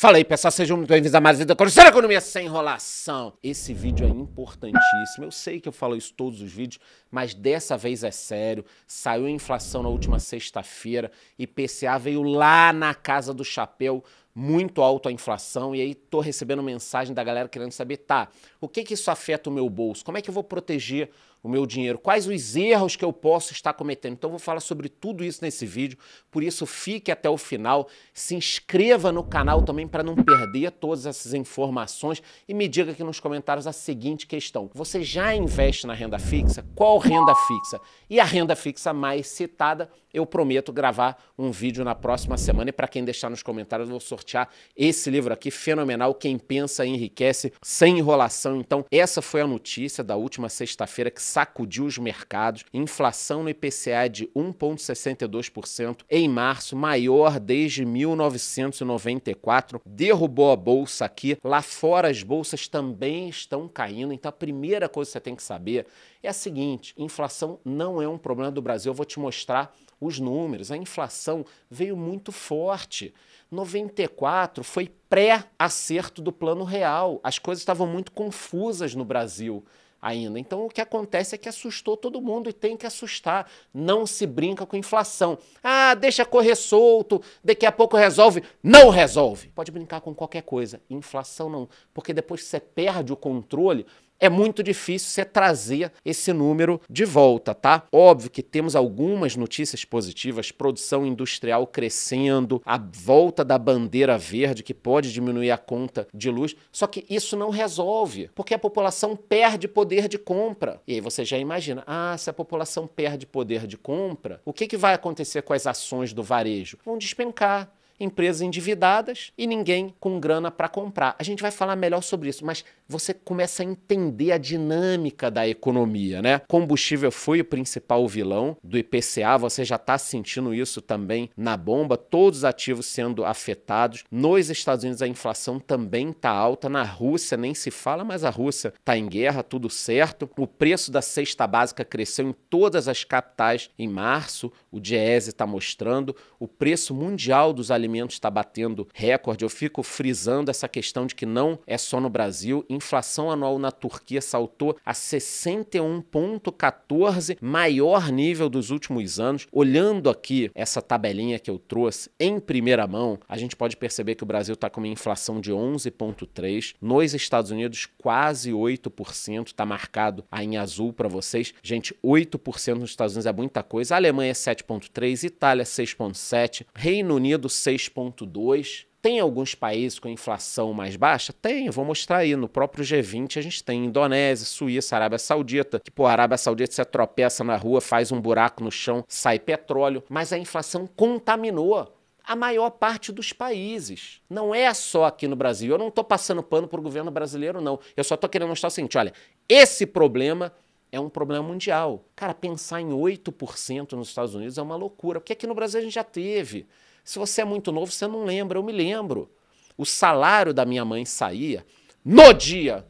Falei, pessoal, sejam muito bem-vindos a mais um vídeo da Economia Sem Enrolação. Esse vídeo é importantíssimo. Eu sei que eu falo isso todos os vídeos, mas dessa vez é sério. Saiu a inflação na última sexta-feira, e PCA veio lá na casa do chapéu, muito alto a inflação, e aí tô recebendo mensagem da galera querendo saber, tá, o que que isso afeta o meu bolso? Como é que eu vou proteger o meu dinheiro, quais os erros que eu posso estar cometendo. Então, vou falar sobre tudo isso nesse vídeo. Por isso, fique até o final, se inscreva no canal também para não perder todas essas informações e me diga aqui nos comentários a seguinte questão: você já investe na renda fixa? Qual renda fixa? E a renda fixa mais citada, eu prometo gravar um vídeo na próxima semana. E para quem deixar nos comentários, eu vou sortear esse livro aqui fenomenal. Quem pensa enriquece sem enrolação. Então, essa foi a notícia da última sexta-feira que sacudiu os mercados. Inflação no IPCA de 1,62% em março, maior desde 1994. Derrubou a bolsa aqui. Lá fora as bolsas também estão caindo. Então a primeira coisa que você tem que saber é a seguinte: inflação não é um problema do Brasil. Eu vou te mostrar os números. A inflação veio muito forte. 94 foi pré-acerto do Plano Real. As coisas estavam muito confusas no Brasil ainda. Então o que acontece é que assustou todo mundo e tem que assustar. Não se brinca com inflação. Ah, deixa correr solto, daqui a pouco resolve. Não resolve. Pode brincar com qualquer coisa. Inflação não, porque depois que você perde o controle, é muito difícil você trazer esse número de volta, tá? Óbvio que temos algumas notícias positivas, produção industrial crescendo, a volta da bandeira verde que pode diminuir a conta de luz, só que isso não resolve, porque a população perde poder de compra. E aí você já imagina, ah, se a população perde poder de compra, o que, que vai acontecer com as ações do varejo? Vão despencar empresas endividadas e ninguém com grana para comprar. A gente vai falar melhor sobre isso, mas você começa a entender a dinâmica da economia, né? Combustível foi o principal vilão do IPCA, você já está sentindo isso também na bomba, todos os ativos sendo afetados. Nos Estados Unidos a inflação também está alta, na Rússia nem se fala, mas a Rússia está em guerra, tudo certo. O preço da cesta básica cresceu em todas as capitais em março, o Diese está mostrando, o preço mundial dos alimentos está batendo recorde. Eu fico frisando essa questão de que não é só no Brasil, em inflação anual na Turquia saltou a 61,14, maior nível dos últimos anos. Olhando aqui essa tabelinha que eu trouxe em primeira mão, a gente pode perceber que o Brasil está com uma inflação de 11,3, nos Estados Unidos quase 8%, está marcado aí em azul para vocês. Gente, 8% nos Estados Unidos é muita coisa. A Alemanha 7,3, Itália 6,7, Reino Unido 6,2. Tem alguns países com inflação mais baixa? Tem, vou mostrar aí. No próprio G20 a gente tem Indonésia, Suíça, Arábia Saudita, que, pô, a Arábia Saudita se tropeça na rua, faz um buraco no chão, sai petróleo, mas a inflação contaminou a maior parte dos países. Não é só aqui no Brasil. Eu não estou passando pano para o governo brasileiro, não. Eu só estou querendo mostrar o seguinte: olha, esse problema é um problema mundial. Cara, pensar em 8% nos Estados Unidos é uma loucura, porque aqui no Brasil a gente já teve. Se você é muito novo, você não lembra. Eu me lembro. O salário da minha mãe saía no dia.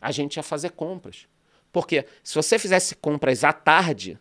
A gente ia fazer compras. Porque se você fizesse compras à tarde,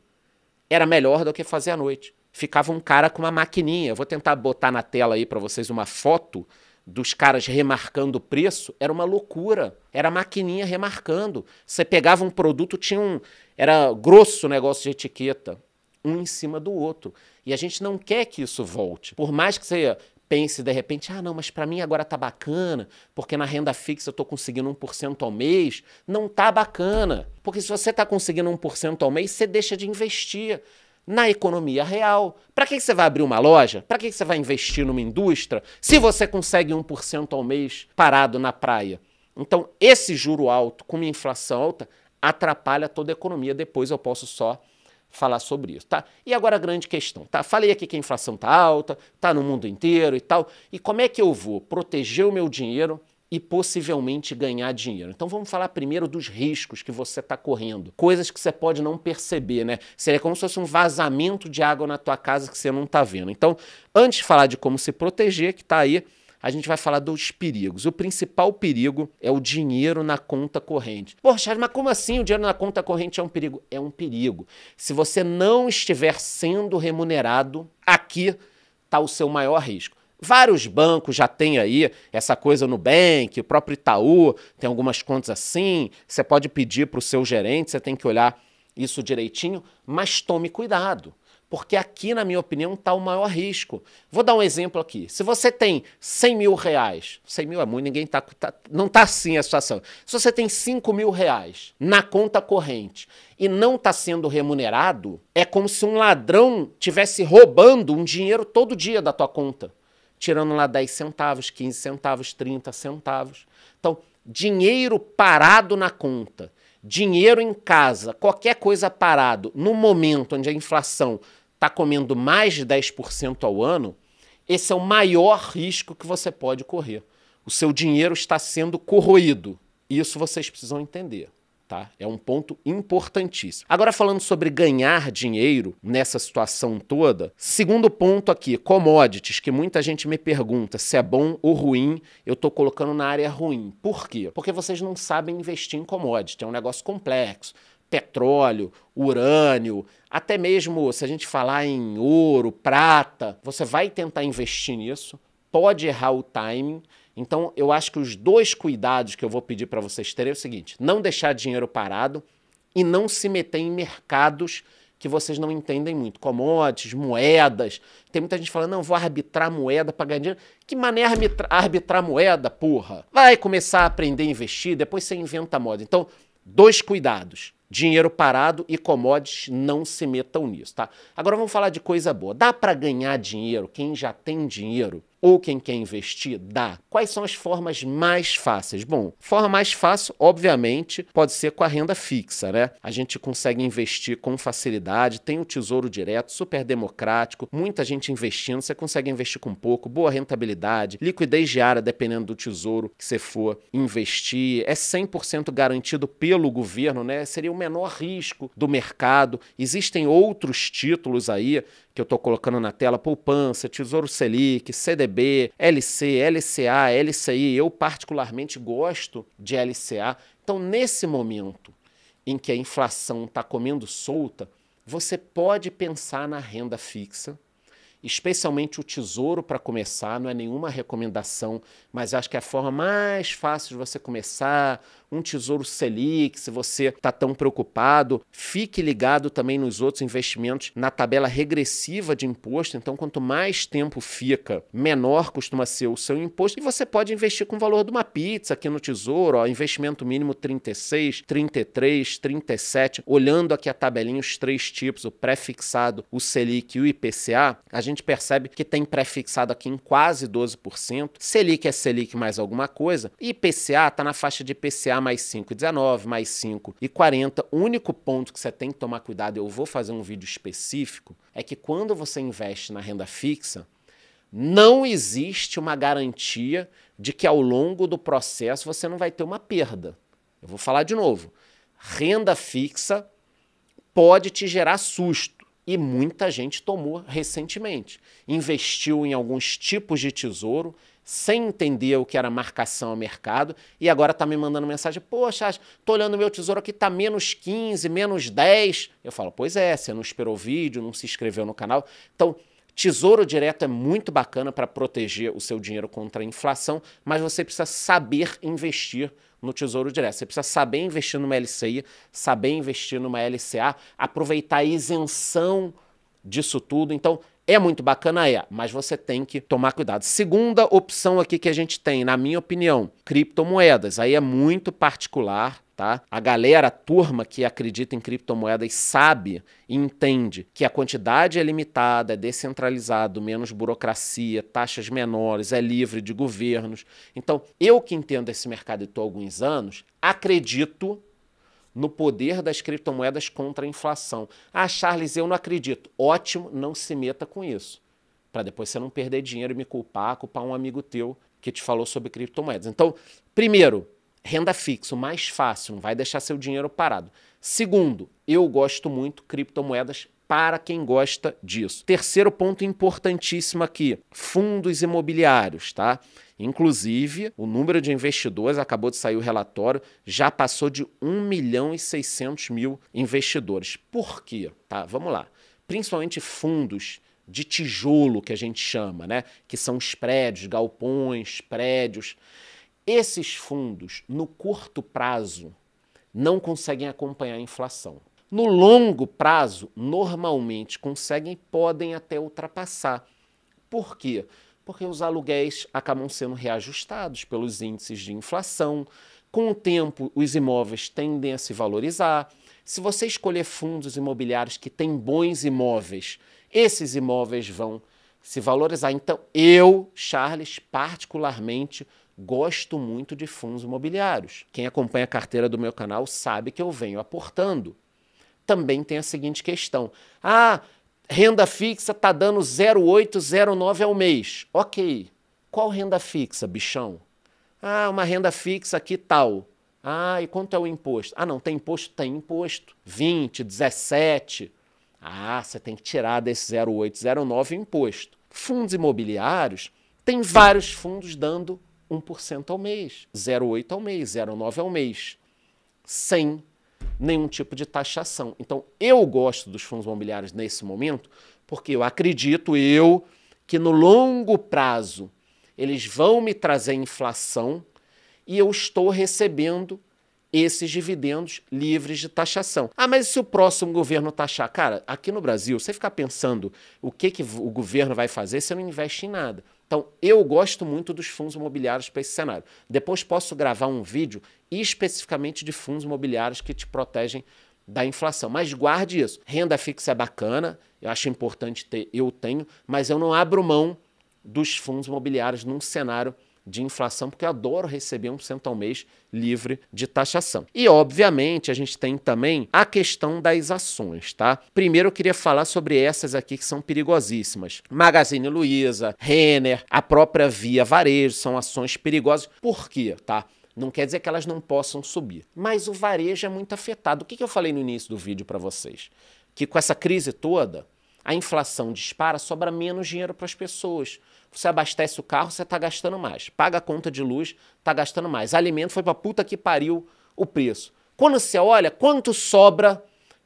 era melhor do que fazer à noite. Ficava um cara com uma maquininha. Vou tentar botar na tela aí para vocês uma foto dos caras remarcando o preço. Era uma loucura. Era maquininha remarcando. Você pegava um produto, tinha um. Era grosso o negócio de etiqueta um em cima do outro. E a gente não quer que isso volte. Por mais que você pense de repente, ah, não, mas para mim agora tá bacana, porque na renda fixa eu tô conseguindo 1% ao mês, não tá bacana. Porque se você tá conseguindo 1% ao mês, você deixa de investir na economia real. Para que você vai abrir uma loja? Para que você vai investir numa indústria se você consegue 1% ao mês parado na praia? Então, esse juro alto com uma inflação alta atrapalha toda a economia. Depois eu posso só falar sobre isso, tá? E agora a grande questão, tá? Falei aqui que a inflação tá alta, tá no mundo inteiro e tal. E como é que eu vou proteger o meu dinheiro e possivelmente ganhar dinheiro. Então vamos falar primeiro dos riscos que você está correndo, coisas que você pode não perceber, né? Seria como se fosse um vazamento de água na tua casa que você não está vendo. Então, antes de falar de como se proteger, que está aí a gente vai falar dos perigos. O principal perigo é o dinheiro na conta corrente. Poxa, mas como assim o dinheiro na conta corrente é um perigo? É um perigo. Se você não estiver sendo remunerado, aqui está o seu maior risco. Vários bancos já têm aí essa coisa no Bank, o próprio Itaú tem algumas contas assim. Você pode pedir para o seu gerente, você tem que olhar isso direitinho, mas tome cuidado. Porque aqui, na minha opinião, está o maior risco. Vou dar um exemplo aqui. Se você tem 100 mil reais, 100 mil é muito, ninguém está tá não está assim a situação. Se você tem 5 mil reais na conta corrente e não está sendo remunerado, é como se um ladrão tivesse roubando um dinheiro todo dia da tua conta, tirando lá 10 centavos, 15 centavos, 30 centavos. Então, dinheiro parado na conta dinheiro em casa, qualquer coisa parado, no momento onde a inflação está comendo mais de 10% ao ano, esse é o maior risco que você pode correr. O seu dinheiro está sendo corroído. Isso vocês precisam entender. Tá? É um ponto importantíssimo. Agora, falando sobre ganhar dinheiro nessa situação toda, segundo ponto aqui, commodities, que muita gente me pergunta se é bom ou ruim, eu estou colocando na área ruim. Por quê? Porque vocês não sabem investir em commodity, é um negócio complexo. Petróleo, urânio, até mesmo se a gente falar em ouro, prata, você vai tentar investir nisso, pode errar o timing. Então, eu acho que os dois cuidados que eu vou pedir para vocês terem é o seguinte: não deixar dinheiro parado e não se meter em mercados que vocês não entendem muito. Commodities, moedas. Tem muita gente falando, não, vou arbitrar moeda para ganhar dinheiro. Que maneira arbitrar moeda, porra? Vai começar a aprender a investir, depois você inventa moda. Então, dois cuidados. Dinheiro parado e commodities não se metam nisso, tá? Agora vamos falar de coisa boa. Dá para ganhar dinheiro quem já tem dinheiro ou quem quer investir dá. Quais são as formas mais fáceis? Bom, forma mais fácil, obviamente, pode ser com a renda fixa, né? A gente consegue investir com facilidade, tem o tesouro direto, super democrático, muita gente investindo, você consegue investir com pouco, boa rentabilidade, liquidez diária dependendo do tesouro que você for investir, é 100% garantido pelo governo, né? Seria o menor risco do mercado. Existem outros títulos aí que eu estou colocando na tela, poupança, Tesouro Selic, CDB, LC, LCA, LCI. Eu particularmente gosto de LCA. Então, nesse momento em que a inflação está comendo solta, você pode pensar na renda fixa, especialmente o tesouro para começar, não é nenhuma recomendação, mas acho que é a forma mais fácil de você começar, um tesouro Selic, se você está tão preocupado. Fique ligado também nos outros investimentos na tabela regressiva de imposto. Então, quanto mais tempo fica, menor costuma ser o seu imposto. E você pode investir com o valor de uma pizza aqui no tesouro, ó, investimento mínimo 36, 33, 37. Olhando aqui a tabelinha, os três tipos, o pré-fixado, o Selic e o IPCA, a gente percebe que tem pré-fixado aqui em quase 12%. Selic é Selic mais alguma coisa. IPCA está na faixa de IPCA mais 5,19, e mais 5,40. e O único ponto que você tem que tomar cuidado, eu vou fazer um vídeo específico, é que quando você investe na renda fixa, não existe uma garantia de que ao longo do processo você não vai ter uma perda. Eu vou falar de novo. Renda fixa pode te gerar susto e muita gente tomou recentemente. Investiu em alguns tipos de tesouro, sem entender o que era marcação a mercado, e agora está me mandando mensagem: Poxa, estou olhando meu tesouro aqui, está menos 15, menos 10. Eu falo: Pois é, você não esperou o vídeo, não se inscreveu no canal. Então, tesouro direto é muito bacana para proteger o seu dinheiro contra a inflação, mas você precisa saber investir no Tesouro Direto. Você precisa saber investir numa LCI, saber investir numa LCA, aproveitar a isenção disso tudo. Então, é muito bacana, é, mas você tem que tomar cuidado. Segunda opção aqui que a gente tem, na minha opinião, criptomoedas. Aí é muito particular, Tá? A galera, a turma que acredita em criptomoedas sabe e entende que a quantidade é limitada, é descentralizado, menos burocracia, taxas menores, é livre de governos. Então, eu que entendo esse mercado e estou há alguns anos, acredito no poder das criptomoedas contra a inflação. Ah, Charles, eu não acredito. Ótimo, não se meta com isso. Para depois você não perder dinheiro e me culpar, culpar um amigo teu que te falou sobre criptomoedas. Então, primeiro, renda fixa, mais fácil, não vai deixar seu dinheiro parado. Segundo, eu gosto muito criptomoedas para quem gosta disso. Terceiro ponto importantíssimo aqui: fundos imobiliários, tá? Inclusive, o número de investidores, acabou de sair o relatório, já passou de 1 milhão e 600 mil investidores. Por quê? Tá, vamos lá. Principalmente fundos de tijolo, que a gente chama, né? Que são os prédios, galpões, prédios. Esses fundos, no curto prazo, não conseguem acompanhar a inflação no longo prazo, normalmente conseguem e podem até ultrapassar. Por quê? Porque os aluguéis acabam sendo reajustados pelos índices de inflação. Com o tempo, os imóveis tendem a se valorizar. Se você escolher fundos imobiliários que têm bons imóveis, esses imóveis vão se valorizar. Então, eu, Charles, particularmente, gosto muito de fundos imobiliários. Quem acompanha a carteira do meu canal sabe que eu venho aportando também tem a seguinte questão. Ah, renda fixa está dando 0,809 ao mês. Ok. Qual renda fixa, bichão? Ah, uma renda fixa aqui tal. Ah, e quanto é o imposto? Ah, não, tem imposto? Tem imposto. 20, 17. Ah, você tem que tirar desse 0,809 imposto. Fundos imobiliários, tem vários fundos dando 1% ao mês, 0,8 ao mês, 0,9 ao mês, sem nenhum tipo de taxação. Então, eu gosto dos fundos imobiliários nesse momento, porque eu acredito, eu, que no longo prazo eles vão me trazer inflação e eu estou recebendo esses dividendos livres de taxação. Ah, mas e se o próximo governo taxar? Cara, aqui no Brasil, você ficar pensando o que, que o governo vai fazer, você não investe em nada. Então, eu gosto muito dos fundos imobiliários para esse cenário. Depois posso gravar um vídeo especificamente de fundos imobiliários que te protegem da inflação. Mas guarde isso. Renda fixa é bacana, eu acho importante ter, eu tenho, mas eu não abro mão dos fundos imobiliários num cenário de inflação, porque eu adoro receber 1% ao mês livre de taxação. E, obviamente, a gente tem também a questão das ações, tá? Primeiro eu queria falar sobre essas aqui que são perigosíssimas. Magazine Luiza, Renner, a própria Via Varejo são ações perigosas. Por quê, tá? Não quer dizer que elas não possam subir, mas o varejo é muito afetado. O que eu falei no início do vídeo para vocês? Que com essa crise toda, a inflação dispara, sobra menos dinheiro para as pessoas. Você abastece o carro, você está gastando mais. Paga a conta de luz, está gastando mais. Alimento foi para puta que pariu o preço. Quando você olha, quanto sobra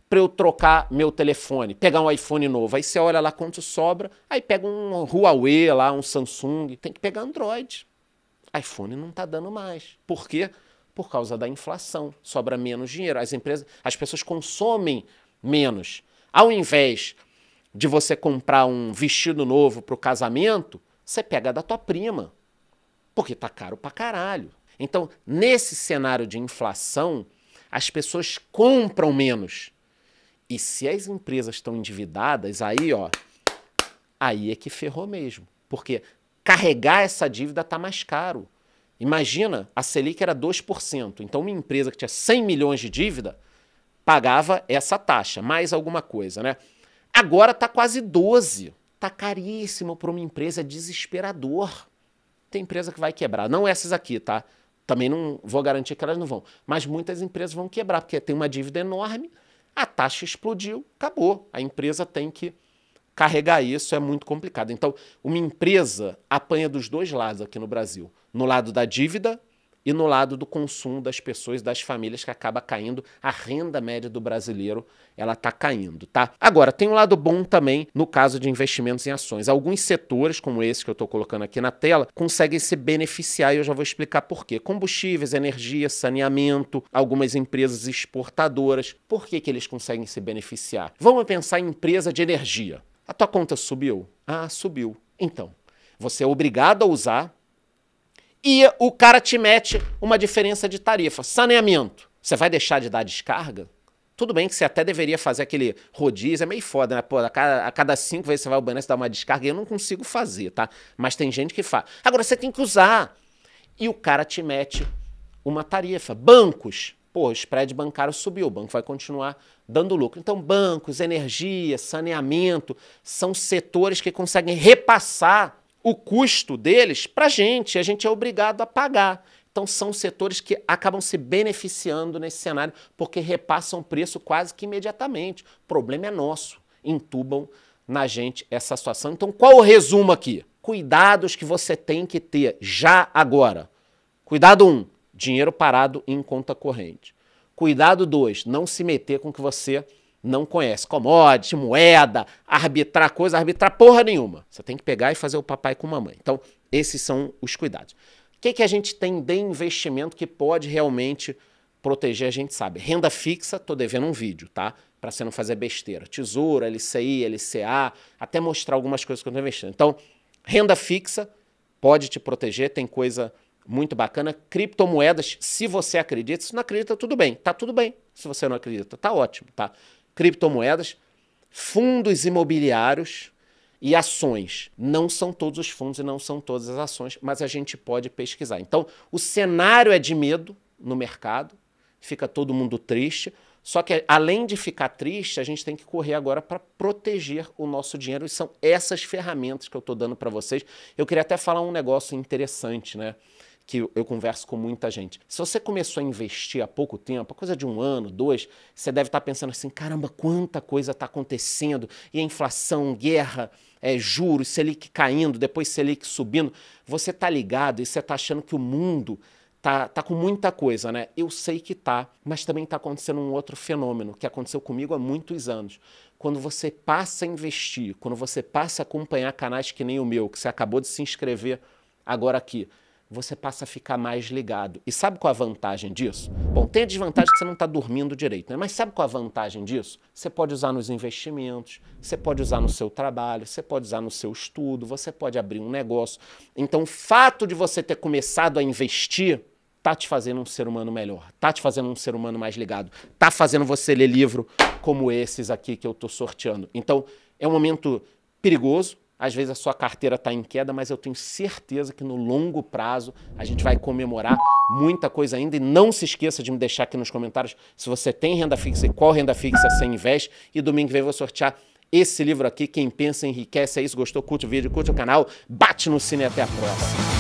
para eu trocar meu telefone, pegar um iPhone novo? Aí você olha lá quanto sobra, aí pega um Huawei lá, um Samsung. Tem que pegar Android. iPhone não está dando mais. Por quê? Por causa da inflação. Sobra menos dinheiro. As empresas, as pessoas consomem menos. Ao invés de você comprar um vestido novo para o casamento, você pega da tua prima, porque tá caro pra caralho. Então, nesse cenário de inflação, as pessoas compram menos. E se as empresas estão endividadas, aí, ó, aí é que ferrou mesmo. Porque carregar essa dívida tá mais caro. Imagina, a Selic era 2%. Então, uma empresa que tinha 100 milhões de dívida pagava essa taxa, mais alguma coisa, né? Agora tá quase 12. Tá caríssimo para uma empresa, desesperador. Tem empresa que vai quebrar. Não essas aqui, tá? Também não vou garantir que elas não vão. Mas muitas empresas vão quebrar, porque tem uma dívida enorme, a taxa explodiu, acabou. A empresa tem que carregar isso é muito complicado. Então, uma empresa apanha dos dois lados aqui no Brasil: no lado da dívida e no lado do consumo das pessoas, das famílias que acaba caindo, a renda média do brasileiro, ela tá caindo, tá? Agora, tem um lado bom também no caso de investimentos em ações. Alguns setores, como esse que eu estou colocando aqui na tela, conseguem se beneficiar e eu já vou explicar por quê. Combustíveis, energia, saneamento, algumas empresas exportadoras. Por que, que eles conseguem se beneficiar? Vamos pensar em empresa de energia. A tua conta subiu? Ah, subiu. Então, você é obrigado a usar e o cara te mete uma diferença de tarifa. Saneamento. Você vai deixar de dar descarga? Tudo bem que você até deveria fazer aquele rodízio, é meio foda, né? Pô, a cada, a cada cinco vezes você vai ao banheiro, você dá uma descarga, eu não consigo fazer, tá? Mas tem gente que faz. Agora você tem que usar. E o cara te mete uma tarifa. Bancos. Pô, o spread bancário subiu, o banco vai continuar dando lucro. Então, bancos, energia, saneamento são setores que conseguem repassar o custo deles para a gente, a gente é obrigado a pagar. Então são setores que acabam se beneficiando nesse cenário porque repassam o preço quase que imediatamente. O problema é nosso. Entubam na gente essa situação. Então qual o resumo aqui? Cuidados que você tem que ter já agora. Cuidado um, dinheiro parado em conta corrente. Cuidado dois não se meter com o que você não conhece commodity, moeda, arbitrar coisa, arbitrar porra nenhuma. Você tem que pegar e fazer o papai com mamãe. Então, esses são os cuidados. O que, que a gente tem de investimento que pode realmente proteger a gente sabe. Renda fixa, tô devendo um vídeo, tá? Para você não fazer besteira. Tesoura, LCI, LCA, até mostrar algumas coisas que eu tô investindo. Então, renda fixa pode te proteger, tem coisa muito bacana. Criptomoedas, se você acredita, se não acredita, tudo bem. Tá tudo bem. Se você não acredita, tá ótimo, tá? criptomoedas, fundos imobiliários e ações. Não são todos os fundos e não são todas as ações, mas a gente pode pesquisar. Então, o cenário é de medo no mercado, fica todo mundo triste. Só que além de ficar triste, a gente tem que correr agora para proteger o nosso dinheiro. E são essas ferramentas que eu estou dando para vocês. Eu queria até falar um negócio interessante, né? que eu converso com muita gente. Se você começou a investir há pouco tempo, coisa de um ano, dois, você deve estar pensando assim: caramba, quanta coisa está acontecendo, e a inflação, guerra, é, juros, Selic caindo, depois Selic subindo. Você está ligado e você está achando que o mundo tá, tá com muita coisa, né? Eu sei que tá, mas também está acontecendo um outro fenômeno que aconteceu comigo há muitos anos. Quando você passa a investir, quando você passa a acompanhar canais que nem o meu, que você acabou de se inscrever agora aqui, você passa a ficar mais ligado. E sabe qual a vantagem disso? Bom, tem a desvantagem que você não está dormindo direito, né? mas sabe qual a vantagem disso? Você pode usar nos investimentos, você pode usar no seu trabalho, você pode usar no seu estudo, você pode abrir um negócio. Então, o fato de você ter começado a investir tá te fazendo um ser humano melhor, tá te fazendo um ser humano mais ligado, tá fazendo você ler livro como esses aqui que eu estou sorteando. Então, é um momento perigoso, às vezes a sua carteira está em queda, mas eu tenho certeza que no longo prazo a gente vai comemorar muita coisa ainda. E não se esqueça de me deixar aqui nos comentários se você tem renda fixa e qual renda fixa você investe. E domingo que vem eu vou sortear esse livro aqui. Quem pensa enriquece, é isso. Gostou? Curte o vídeo, curte o canal, bate no e até a próxima.